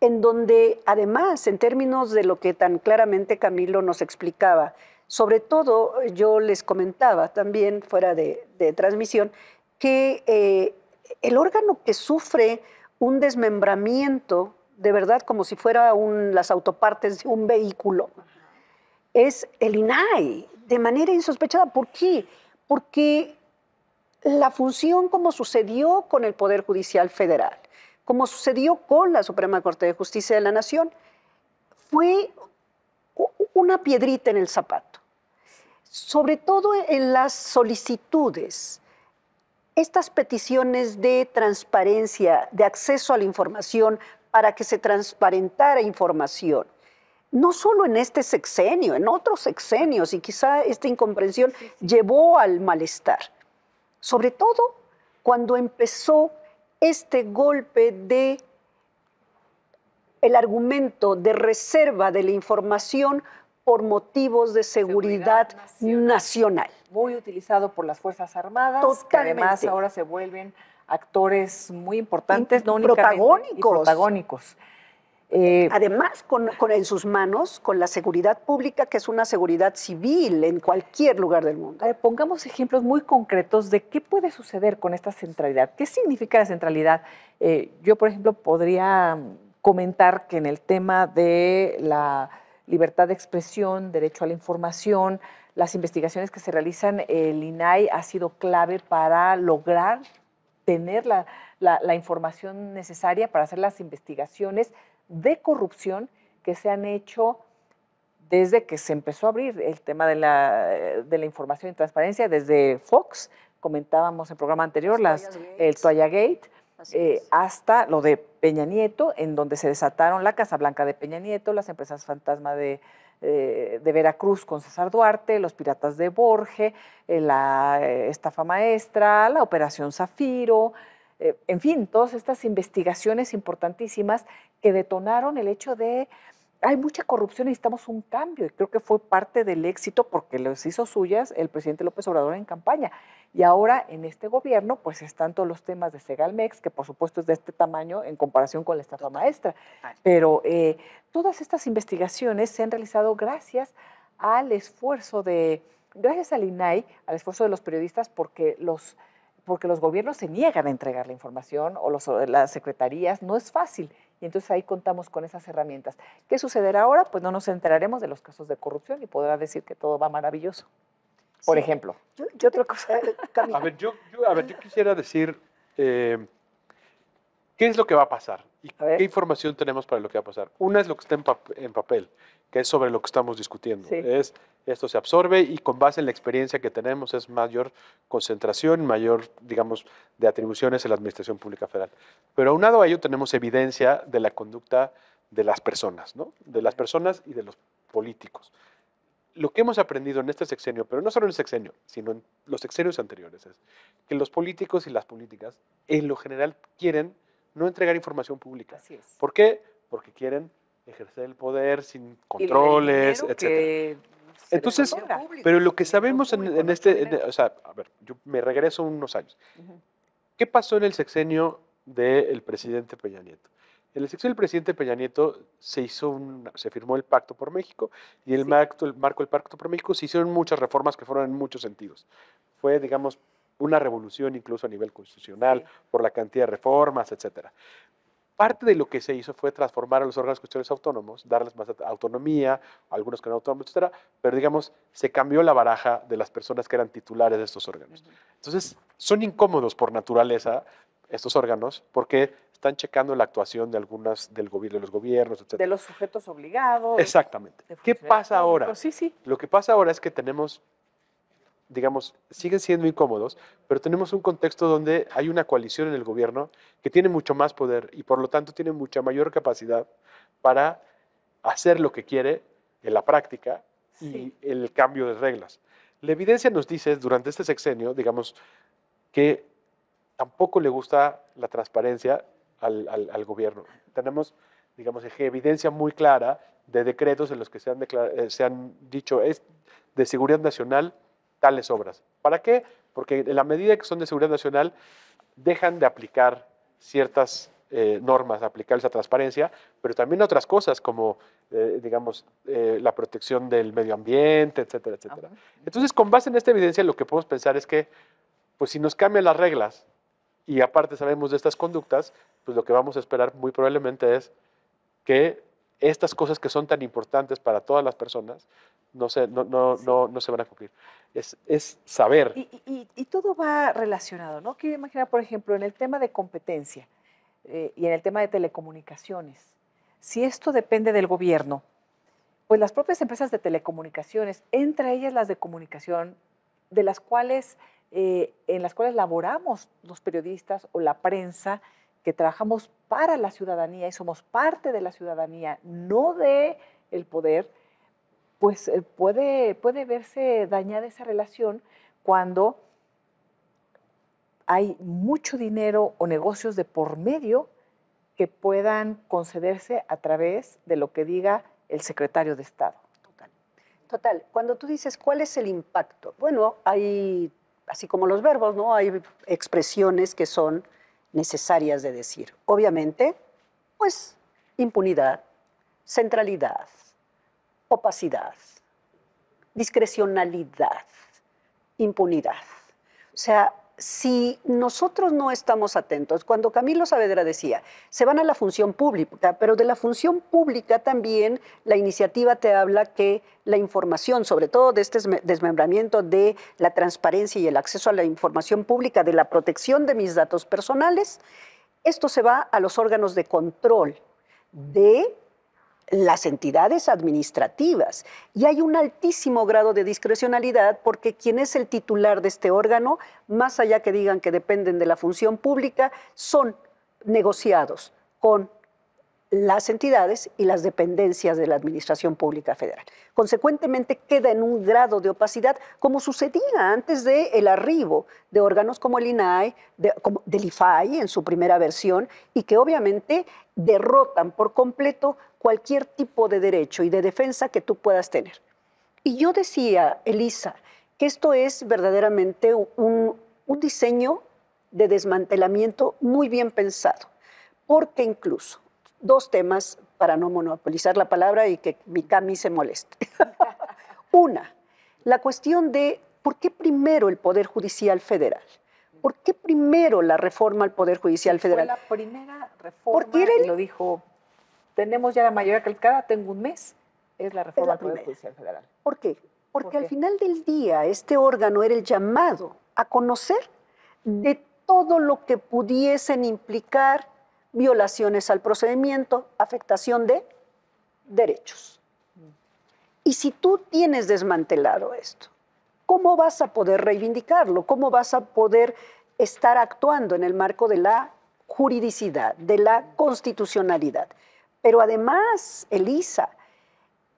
en donde además, en términos de lo que tan claramente Camilo nos explicaba, sobre todo yo les comentaba también fuera de, transmisión, que eh, el órgano que sufre un desmembramiento de verdad como si fuera un, las autopartes de un vehículo, es el INAI, de manera insospechada. ¿Por qué? Porque la función como sucedió con el Poder Judicial Federal, como sucedió con la Suprema Corte de Justicia de la Nación, fue una piedrita en el zapato, sobre todo en las solicitudes, estas peticiones de transparencia, de acceso a la información, para que se transparentara información. No solo en este sexenio, en otros sexenios, y quizá esta incomprensión llevó al malestar. Sobre todo cuando empezó este golpe de el argumento de reserva de la información por motivos de seguridad, nacional. Muy utilizado por las Fuerzas Armadas, que además ahora se vuelven actores muy importantes, y, no protagónicos. protagónicos. Eh, eh, además, con, en sus manos, con la seguridad pública, que es una seguridad civil en cualquier lugar del mundo. pongamos ejemplos muy concretos de qué puede suceder con esta centralidad. ¿Qué significa la centralidad? Eh, yo, por ejemplo, podría mm, comentar que en el tema de la libertad de expresión, derecho a la información, las investigaciones que se realizan, el INAI ha sido clave para lograr tener la, información necesaria para hacer las investigaciones de corrupción que se han hecho desde que se empezó a abrir el tema de la, información y transparencia, desde Fox, comentábamos en el programa anterior, las, el Toya Gate, eh, hasta lo de Peña Nieto, en donde se desataron la Casa Blanca de Peña Nieto, las empresas fantasma de, eh, de Veracruz con César Duarte, Los Piratas de Borge, eh, la eh, Estafa Maestra, la Operación Zafiro, en fin, todas estas investigaciones importantísimas que detonaron el hecho de hay mucha corrupción, necesitamos un cambio. Y creo que fue parte del éxito, porque los hizo suyas el presidente López Obrador en campaña. Y ahora en este gobierno, pues están todos los temas de Segalmex, que por supuesto es de este tamaño en comparación con la Estatua maestra. Pero eh, todas estas investigaciones se han realizado gracias al esfuerzo de, gracias al INAI, al esfuerzo de los periodistas, porque los, porque los gobiernos se niegan a entregar la información o las secretarías, no es fácil. Y entonces ahí contamos con esas herramientas. ¿Qué sucederá ahora? Pues no nos enteraremos de los casos de corrupción y podrá decir que todo va maravilloso por ejemplo. Eh, yo, A ver, yo, quisiera decir, eh, ¿qué es lo que va a pasar? ¿Y qué información tenemos para lo que va a pasar? Una es lo que está en, papel, que es sobre lo que estamos discutiendo. Es, esto se absorbe y con base en la experiencia que tenemos es mayor concentración, mayor, digamos, de atribuciones en la Administración Pública Federal. Pero aunado a ello tenemos evidencia de la conducta de las personas, ¿no? De las personas y de los políticos lo que hemos aprendido en este sexenio, pero no solo en el sexenio, sino en los sexenios anteriores, es que los políticos y las políticas en lo general quieren no entregar información pública. ¿Por qué? Porque quieren ejercer el poder sin controles, etc. Entonces, pero lo que sabemos en, este, o sea, a ver, yo me regreso unos años. ¿Qué pasó en el sexenio del presidente Peña Nieto? En el sexo del presidente Peña Nieto se, hizo se firmó el Pacto por México y el, marco, el marco del Pacto por México se hicieron muchas reformas que fueron en muchos sentidos. Fue, digamos, una revolución incluso a nivel constitucional por la cantidad de reformas, etc. Parte de lo que se hizo fue transformar a los órganos constitucionales autónomos, darles más autonomía, algunos que no autónomos, etc. pero digamos, se cambió la baraja de las personas que eran titulares de estos órganos. Entonces, son incómodos por naturaleza estos órganos porque están checando la actuación de algunas del gobierno, de los gobiernos, etc. De los sujetos obligados. Exactamente. ¿Qué pasa ahora? Sí, sí. Lo que pasa ahora es que tenemos, digamos, siguen siendo incómodos, pero tenemos un contexto donde hay una coalición en el gobierno que tiene mucho más poder y por lo tanto tiene mucha mayor capacidad para hacer lo que quiere en la práctica y el cambio de reglas. La evidencia nos dice durante este sexenio, digamos, que tampoco le gusta la transparencia al, gobierno. Tenemos, digamos, evidencia muy clara de decretos en los que se han, eh, se han dicho es de seguridad nacional tales obras. ¿Para qué? Porque en la medida que son de seguridad nacional, dejan de aplicar ciertas eh, normas, aplicar esa transparencia, pero también otras cosas como, eh, digamos, la protección del medio ambiente, etcétera, etcétera. Entonces, con base en esta evidencia, lo que podemos pensar es que, pues si nos cambian las reglas y aparte sabemos de estas conductas, pues lo que vamos a esperar muy probablemente es que estas cosas que son tan importantes para todas las personas no se, no, no, no, se van a cumplir. Es, es saber. Y, y, todo va relacionado, ¿no? Quiero imaginar, por ejemplo, en el tema de competencia eh, y en el tema de telecomunicaciones. Si esto depende del gobierno, pues las propias empresas de telecomunicaciones, entre ellas las de comunicación, de las cuales, eh, en las cuales laboramos los periodistas o la prensa, que trabajamos para la ciudadanía y somos parte de la ciudadanía, no de el poder, pues eh, puede, puede verse dañada esa relación cuando hay mucho dinero o negocios de por medio que puedan concederse a través de lo que diga el secretario de Estado. Total. Total. Cuando tú dices cuál es el impacto, bueno, hay, así como los verbos, ¿no? Hay expresiones que son necesarias de decir. Obviamente, pues impunidad, centralidad, opacidad, discrecionalidad, impunidad. O sea, si nosotros no estamos atentos, cuando Camilo Saavedra decía, se van a la función pública, pero de la función pública también la iniciativa te habla que la información, sobre todo de este desmembramiento de la transparencia y el acceso a la información pública, de la protección de mis datos personales, esto se va a los órganos de control de las entidades administrativas. Y hay un altísimo grado de discrecionalidad porque quien es el titular de este órgano, más allá que digan que dependen de la función pública, son negociados con las entidades y las dependencias de la Administración Pública Federal. Consecuentemente, queda en un grado de opacidad, como sucedía antes del el arribo de órganos como el INAI, como del IFAI en su primera versión, y que obviamente derrotan por completo cualquier tipo de derecho y de defensa que tú puedas tener. Y yo decía, Elisa, que esto es verdaderamente un, diseño de desmantelamiento muy bien pensado, porque incluso dos temas para no monopolizar la palabra y que mi Cami se moleste. Una, la cuestión de por qué primero el Poder Judicial Federal. ¿Por qué primero la reforma al Poder Judicial Federal? Fue la primera reforma, Porque lo dijo tenemos ya la mayoría calificada, tengo un mes, es la reforma del la Judicial Federal. ¿Por qué? Porque al final del día este órgano era el llamado a conocer de todo lo que pudiesen implicar violaciones al procedimiento, afectación de derechos. Y si tú tienes desmantelado esto, ¿cómo vas a poder reivindicarlo? ¿Cómo vas a poder estar actuando en el marco de la juridicidad, de la constitucionalidad? Pero además, Elisa,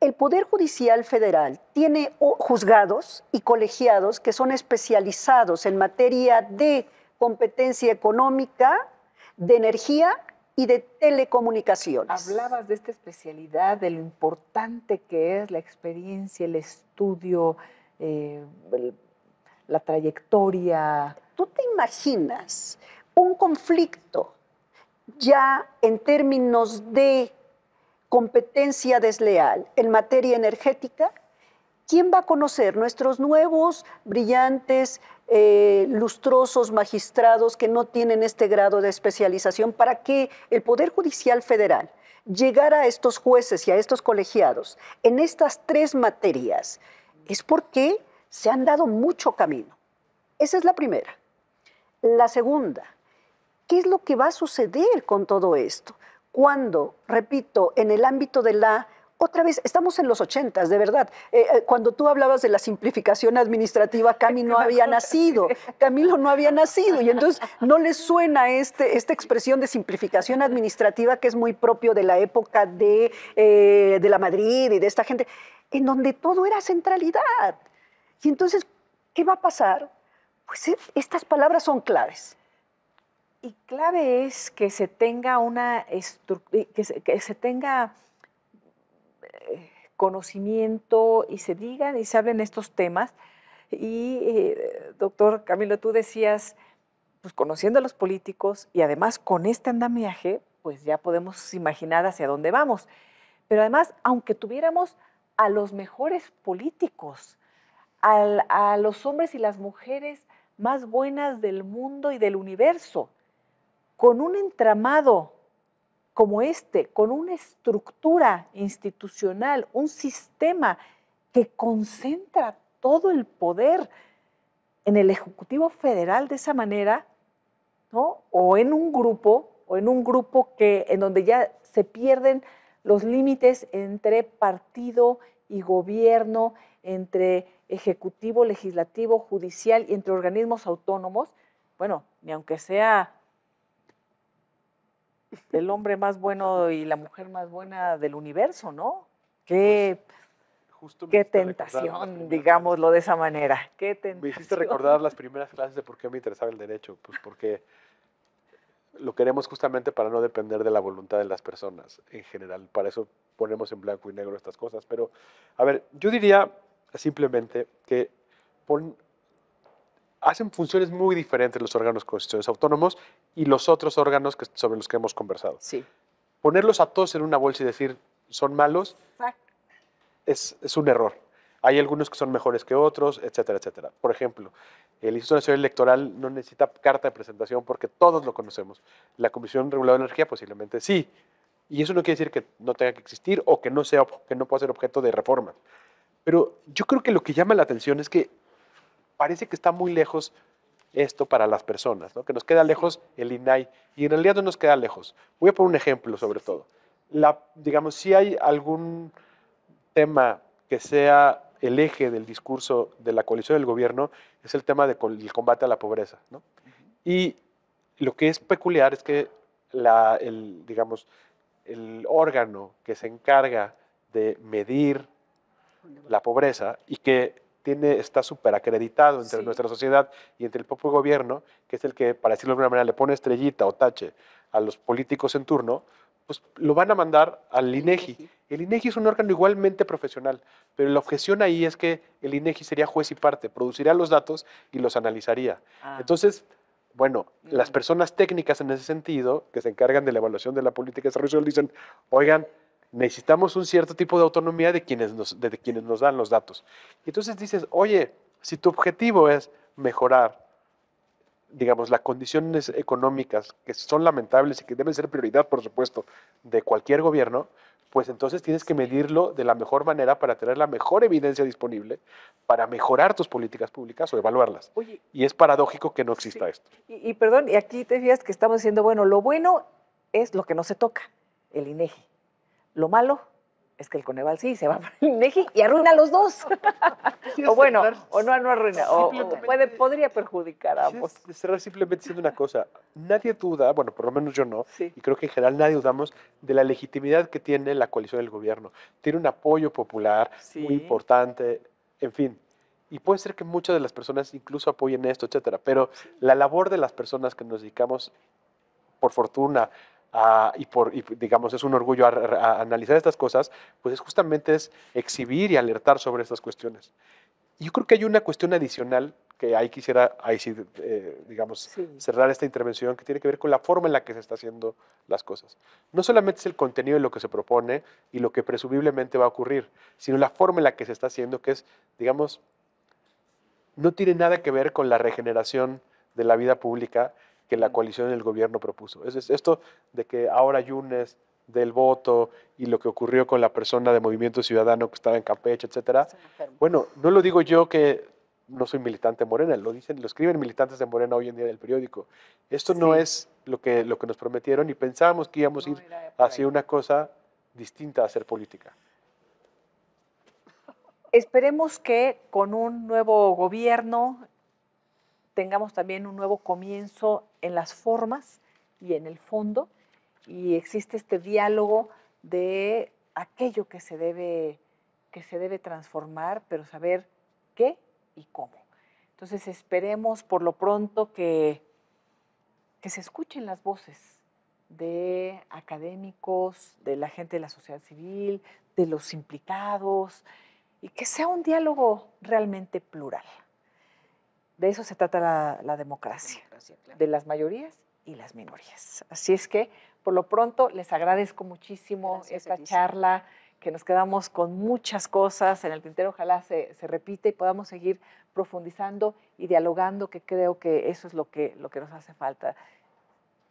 el Poder Judicial Federal tiene juzgados y colegiados que son especializados en materia de competencia económica, de energía y de telecomunicaciones. Hablabas de esta especialidad, de lo importante que es la experiencia, el estudio, eh, la trayectoria. ¿Tú te imaginas un conflicto ya en términos de competencia desleal en materia energética, ¿quién va a conocer nuestros nuevos, brillantes, eh, lustrosos magistrados que no tienen este grado de especialización para que el Poder Judicial Federal llegara a estos jueces y a estos colegiados en estas tres materias? Es porque se han dado mucho camino. Esa es la primera. La segunda, qué es lo que va a suceder con todo esto. Cuando, repito, en el ámbito de la otra vez, estamos en los ochentas, de verdad. Eh, eh, cuando tú hablabas de la simplificación administrativa, Camilo no había nacido, Camilo no había nacido, y entonces no le suena este, esta expresión de simplificación administrativa que es muy propio de la época de, eh, de la Madrid y de esta gente, en donde todo era centralidad. Y entonces, ¿qué va a pasar? Pues estas palabras son claves. Y clave es que se tenga una eh, que se, que se tenga eh, conocimiento y se digan y se hablen estos temas. Y eh, doctor Camilo, tú decías, pues conociendo a los políticos y además con este andamiaje, pues ya podemos imaginar hacia dónde vamos. Pero además, aunque tuviéramos a los mejores políticos, a los hombres y las mujeres más buenas del mundo y del universo, con un entramado como este, con una estructura institucional, un sistema que concentra todo el poder en el Ejecutivo Federal de esa manera, ¿no? O en un grupo, o en un grupo que, en donde ya se pierden los límites entre partido y gobierno, entre ejecutivo, legislativo, judicial y entre organismos autónomos, bueno, ni aunque sea el hombre más bueno y la mujer más buena del universo, ¿no? Pues, qué, qué tentación, digámoslo de esa manera. Qué tentación. Me hiciste recordar las primeras clases de por qué me interesaba el derecho. Pues porque lo queremos justamente para no depender de la voluntad de las personas en general. Para eso ponemos en blanco y negro estas cosas. Pero, a ver, yo diría simplemente que pon, hacen funciones muy diferentes los órganos constitucionales autónomos y los otros órganos sobre los que hemos conversado. Sí. Ponerlos a todos en una bolsa y decir son malos es, un error. Hay algunos que son mejores que otros, etcétera, etcétera. Por ejemplo, el Instituto Nacional Electoral no necesita carta de presentación porque todos lo conocemos. La Comisión Reguladora de Energía posiblemente sí. Y eso no quiere decir que no tenga que existir o que no, sea, que no pueda ser objeto de reforma. Pero yo creo que lo que llama la atención es que parece que está muy lejos esto para las personas, ¿no? que nos queda lejos el INAI y en realidad no nos queda lejos. Voy a poner un ejemplo sobre todo. digamos, si hay algún tema que sea el eje del discurso de la coalición del gobierno, es el tema del combate a la pobreza. Y lo que es peculiar es que digamos, el órgano que se encarga de medir la pobreza y que está súper acreditado entre nuestra sociedad y entre el propio gobierno, que es el que, para decirlo de alguna manera, le pone estrellita o tache a los políticos en turno, pues lo van a mandar al INEGI. El INEGI es un órgano igualmente profesional, pero la objeción ahí es que el INEGI sería juez y parte, produciría los datos y los analizaría. Ah. Entonces, bueno, las mm. personas técnicas en ese sentido, que se encargan de la evaluación de la política de desarrollo, dicen, oigan, necesitamos un cierto tipo de autonomía de quienes nos, de quienes nos dan los datos. Y entonces dices, oye, si tu objetivo es mejorar, digamos, las condiciones económicas que son lamentables y que deben ser prioridad, por supuesto, de cualquier gobierno, pues entonces tienes que medirlo de la mejor manera para tener la mejor evidencia disponible para mejorar tus políticas públicas o evaluarlas. y es paradójico que no exista esto. Y, perdón, y aquí te fijas que estamos diciendo, bueno, lo bueno es lo que no se toca, el INEGI. Lo malo es que el Coneval sí se va para México y arruina a los dos. o bueno, o no, no arruina, o puede, podría perjudicar a ambos. cerrar simplemente diciendo una cosa, nadie duda, bueno, por lo menos yo no, y creo que en general nadie dudamos de la legitimidad que tiene la coalición del gobierno. Tiene un apoyo popular muy importante, en fin. Y puede ser que muchas de las personas incluso apoyen esto, etcétera, pero la labor de las personas que nos dedicamos, por fortuna, Ah, y, por, digamos es un orgullo analizar estas cosas, pues es justamente es exhibir y alertar sobre estas cuestiones. Yo creo que hay una cuestión adicional que ahí quisiera, ahí eh, digamos, cerrar esta intervención que tiene que ver con la forma en la que se está haciendo las cosas. No solamente es el contenido de lo que se propone y lo que presumiblemente va a ocurrir, sino la forma en la que se está haciendo, que es, digamos, no tiene nada que ver con la regeneración de la vida pública que la coalición del gobierno propuso. es esto de que ahora Yunes del voto y lo que ocurrió con la persona de Movimiento Ciudadano que estaba en Campeche, etcétera. Bueno, no lo digo yo que no soy militante morena, lo dicen, lo escriben militantes de Morena hoy en día en el periódico. Esto no es lo que, lo que nos prometieron y pensábamos que íbamos a ir hacia una cosa distinta a hacer política. Esperemos que con un nuevo gobierno tengamos también un nuevo comienzo en las formas y en el fondo, y existe este diálogo de aquello que se debe, que se debe transformar, pero saber qué y cómo. Entonces esperemos por lo pronto que, que se escuchen las voces de académicos, de la gente de la sociedad civil, de los implicados, y que sea un diálogo realmente plural. De eso se trata la, democracia, de las mayorías y las minorías. Así es que, por lo pronto, les agradezco muchísimo esta charla, que nos quedamos con muchas cosas en el tintero, ojalá se, se repita y podamos seguir profundizando y dialogando, que creo que eso es lo que, lo que nos hace falta,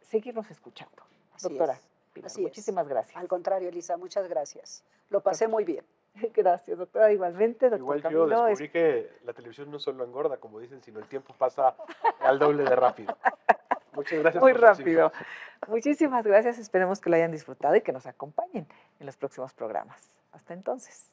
seguirnos escuchando. Doctora. muchísimas gracias. Al contrario, Elisa, muchas gracias. Lo pasé muy bien. Gracias, doctora. Igualmente, doctor. Igual Camilo, yo descubrí que la televisión no solo engorda, como dicen, sino el tiempo pasa al doble de rápido. Muchas gracias. Muy rápido. Muchísimas gracias. Esperemos que lo hayan disfrutado y que nos acompañen en los próximos programas. Hasta entonces.